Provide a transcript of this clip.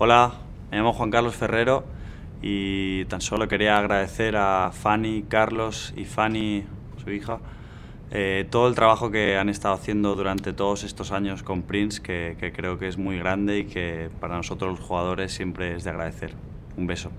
Hola, me llamo Juan Carlos Ferrero y tan solo quería agradecer a Fanny, Carlos y Fanny, su hija, eh, todo el trabajo que han estado haciendo durante todos estos años con Prince, que, que creo que es muy grande y que para nosotros los jugadores siempre es de agradecer. Un beso.